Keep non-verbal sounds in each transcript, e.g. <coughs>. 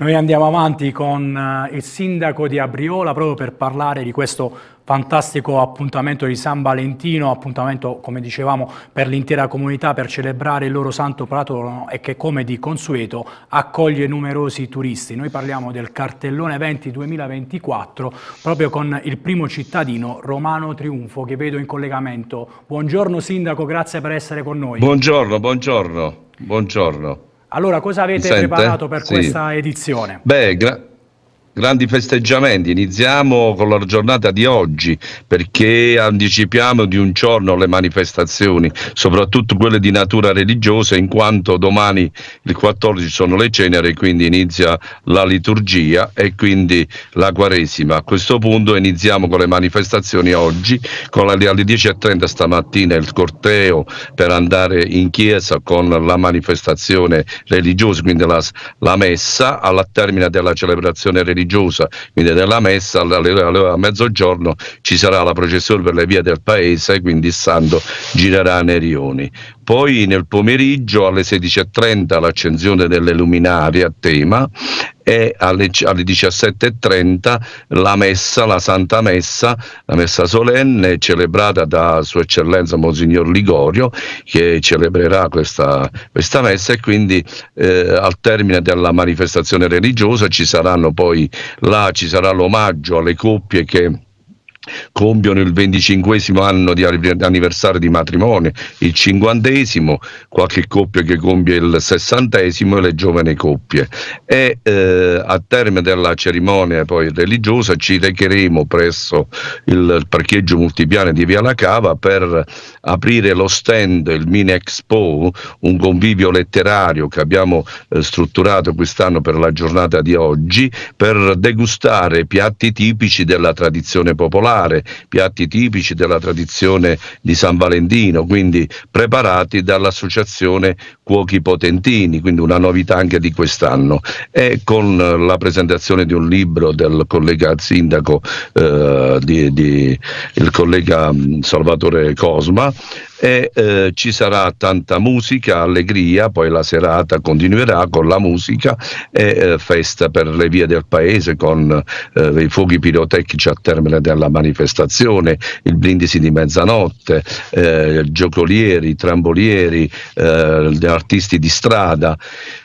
Noi andiamo avanti con eh, il sindaco di Abriola proprio per parlare di questo fantastico appuntamento di San Valentino, appuntamento come dicevamo per l'intera comunità per celebrare il loro santo patrono e che come di consueto accoglie numerosi turisti. Noi parliamo del cartellone 20 2024 proprio con il primo cittadino Romano Triunfo che vedo in collegamento. Buongiorno sindaco, grazie per essere con noi. Buongiorno, buongiorno, buongiorno. Allora, cosa avete preparato per sì. questa edizione? Beh, gra- Grandi festeggiamenti, iniziamo con la giornata di oggi perché anticipiamo di un giorno le manifestazioni, soprattutto quelle di natura religiosa, in quanto domani il 14 sono le cenere, quindi inizia la liturgia e quindi la quaresima. A questo punto iniziamo con le manifestazioni oggi, con alle 10.30 stamattina il corteo per andare in chiesa con la manifestazione religiosa, quindi la, la messa, alla termine della celebrazione religiosa religiosa, quindi della messa alle, a mezzogiorno ci sarà la processione per le vie del paese, quindi il santo girerà nei rioni poi nel pomeriggio alle 16.30 l'accensione delle luminarie a tema e alle, alle 17.30 la messa, la Santa Messa, la messa solenne celebrata da Sua Eccellenza Monsignor Ligorio che celebrerà questa, questa messa e quindi eh, al termine della manifestazione religiosa ci saranno poi là ci sarà l'omaggio alle coppie che compiono il venticinquesimo anno di anniversario di matrimonio, il cinquantesimo, qualche coppia che compie il sessantesimo e le giovani coppie. E eh, a termine della cerimonia poi religiosa ci recheremo presso il parcheggio multipiano di Via La Cava per aprire lo stand, il Mini Expo, un convivio letterario che abbiamo eh, strutturato quest'anno per la giornata di oggi, per degustare piatti tipici della tradizione popolare particolare, piatti tipici della tradizione di San Valentino, quindi preparati dall'associazione Cuochi Potentini, quindi una novità anche di quest'anno. E con la presentazione di un libro del collega sindaco, eh, di, di, il collega Salvatore Cosma, e eh, ci sarà tanta musica, allegria, poi la serata continuerà con la musica e eh, festa per le vie del paese con eh, i fuochi pirotecnici a termine della manifestazione, il brindisi di mezzanotte, eh, giocolieri, trambolieri, eh, artisti di strada.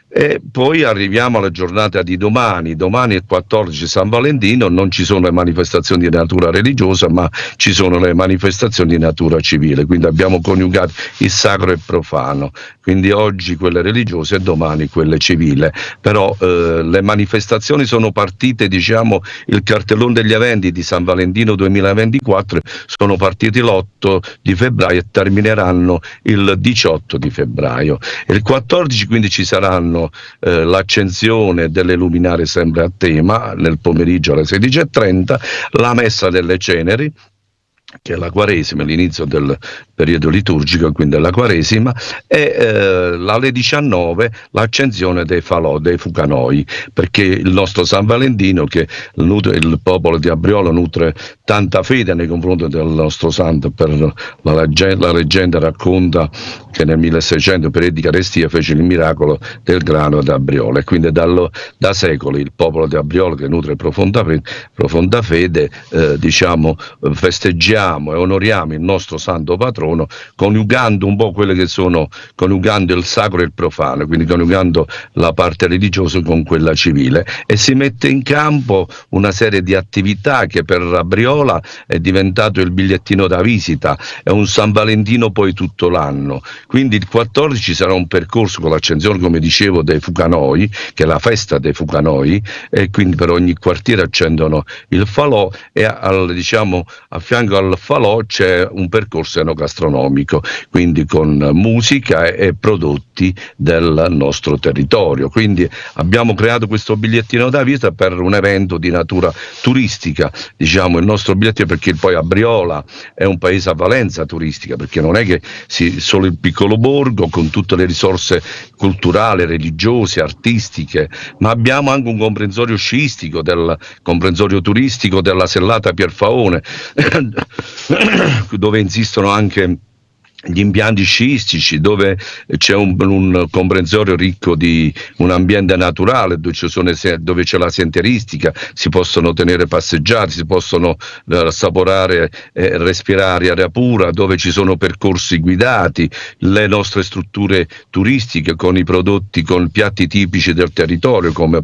E poi arriviamo alla giornata di domani, domani è 14 San Valentino, non ci sono le manifestazioni di natura religiosa ma ci sono le manifestazioni di natura civile, quindi abbiamo coniugato il sacro e il profano, quindi oggi quelle religiose e domani quelle civile, però eh, le manifestazioni sono partite, diciamo il cartellone degli eventi di San Valentino 2024 sono partiti l'8 di febbraio e termineranno il 18 di febbraio. Il 14 quindi ci saranno eh, l'accensione delle luminarie sempre a tema, nel pomeriggio alle 16.30, la messa delle ceneri che è la Quaresima, l'inizio del periodo liturgico, quindi la Quaresima, e eh, alle 19 l'accensione dei falò, dei fucanoi, perché il nostro San Valentino, che il popolo di Abriolo nutre tanta fede nei confronti del nostro santo, per la, la leggenda racconta che nel 1600 per Edica Restia fece il miracolo del grano ad Abriolo, e quindi dallo, da secoli il popolo di Abriolo che nutre profonda, profonda fede, eh, diciamo, festeggia riconosciamo e onoriamo il nostro santo patrono coniugando un po' quelle che sono, coniugando il sacro e il profano, quindi coniugando la parte religiosa con quella civile e si mette in campo una serie di attività che per Rabriola è diventato il bigliettino da visita, è un San Valentino poi tutto l'anno. Quindi il 14 sarà un percorso con l'accensione, come dicevo, dei Fucanoi, che è la festa dei Fucanoi, e quindi per ogni quartiere accendono il falò e al, diciamo, a fianco al al falò c'è un percorso enogastronomico, quindi con musica e prodotti del nostro territorio. Quindi abbiamo creato questo bigliettino da visita per un evento di natura turistica, diciamo il nostro bigliettino perché poi a Briola è un paese a valenza turistica, perché non è che si, solo il piccolo borgo con tutte le risorse culturali, religiose, artistiche, ma abbiamo anche un comprensorio sciistico, del comprensorio turistico della Sellata Pierfaone, <laughs> <coughs> dove insistono anche gli impianti sciistici dove c'è un, un, comprensorio ricco di un ambiente naturale dove, sono, dove, c'è la senteristica si possono tenere passeggiati si possono eh, assaporare eh, respirare aria pura dove ci sono percorsi guidati le nostre strutture turistiche con i prodotti con piatti tipici del territorio come,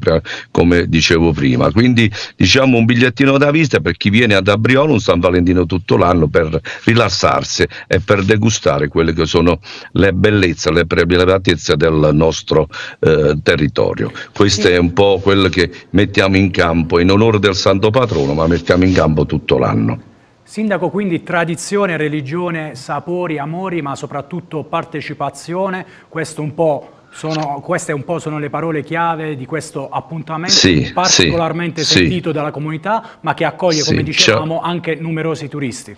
come dicevo prima quindi diciamo un bigliettino da vista per chi viene ad Abriolo un San Valentino tutto l'anno per rilassarsi e per degustare sfruttare quelle che sono le bellezze, le prelibatezze del nostro eh, territorio. Questo sì. è un po' quello che mettiamo in campo in onore del Santo Patrono, ma mettiamo in campo tutto l'anno. Sindaco, quindi tradizione, religione, sapori, amori, ma soprattutto partecipazione, questo un po' Sono, queste un po' sono le parole chiave di questo appuntamento sì, particolarmente sì, sentito sì. dalla comunità, ma che accoglie, come dicevamo, anche numerosi turisti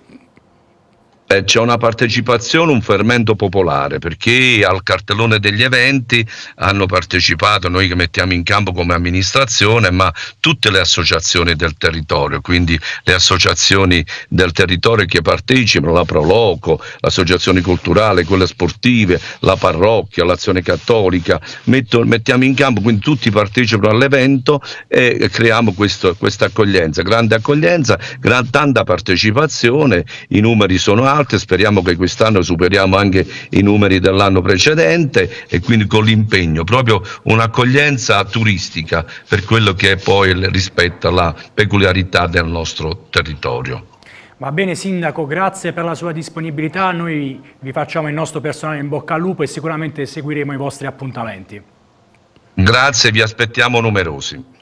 eh, c'è una partecipazione, un fermento popolare, perché al cartellone degli eventi hanno partecipato noi che mettiamo in campo come amministrazione, ma tutte le associazioni del territorio, quindi le associazioni del territorio che partecipano, la Proloco, l'associazione culturale, quelle sportive, la parrocchia, l'azione cattolica, metto, mettiamo in campo, quindi tutti partecipano all'evento e creiamo questa accoglienza, grande accoglienza, gran, tanta partecipazione, i numeri sono alti alti, speriamo che quest'anno superiamo anche i numeri dell'anno precedente e quindi con l'impegno, proprio un'accoglienza turistica per quello che è poi rispetto alla peculiarità del nostro territorio. Va bene Sindaco, grazie per la sua disponibilità, noi vi facciamo il nostro personale in bocca al lupo e sicuramente seguiremo i vostri appuntamenti. Grazie, vi aspettiamo numerosi.